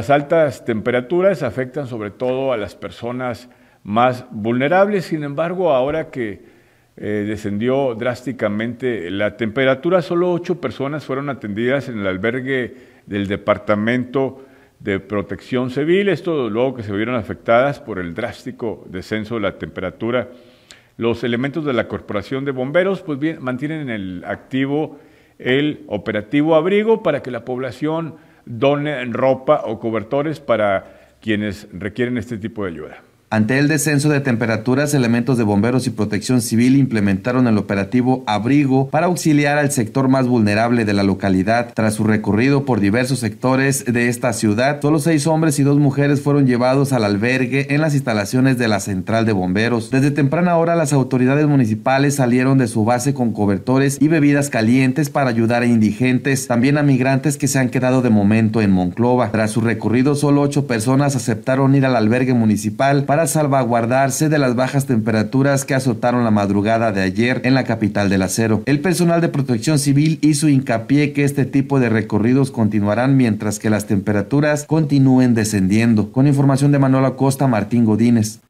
Las altas temperaturas afectan sobre todo a las personas más vulnerables, sin embargo, ahora que eh, descendió drásticamente la temperatura, solo ocho personas fueron atendidas en el albergue del Departamento de Protección Civil, esto luego que se vieron afectadas por el drástico descenso de la temperatura. Los elementos de la Corporación de Bomberos pues bien, mantienen en el activo el operativo abrigo para que la población donen ropa o cobertores para quienes requieren este tipo de ayuda. Ante el descenso de temperaturas, elementos de bomberos y protección civil implementaron el operativo Abrigo para auxiliar al sector más vulnerable de la localidad. Tras su recorrido por diversos sectores de esta ciudad, solo seis hombres y dos mujeres fueron llevados al albergue en las instalaciones de la central de bomberos. Desde temprana hora, las autoridades municipales salieron de su base con cobertores y bebidas calientes para ayudar a indigentes, también a migrantes que se han quedado de momento en Monclova. Tras su recorrido, solo ocho personas aceptaron ir al albergue municipal para salvaguardarse de las bajas temperaturas que azotaron la madrugada de ayer en la capital del acero. El personal de protección civil hizo hincapié que este tipo de recorridos continuarán mientras que las temperaturas continúen descendiendo. Con información de Manuel Acosta, Martín Godínez.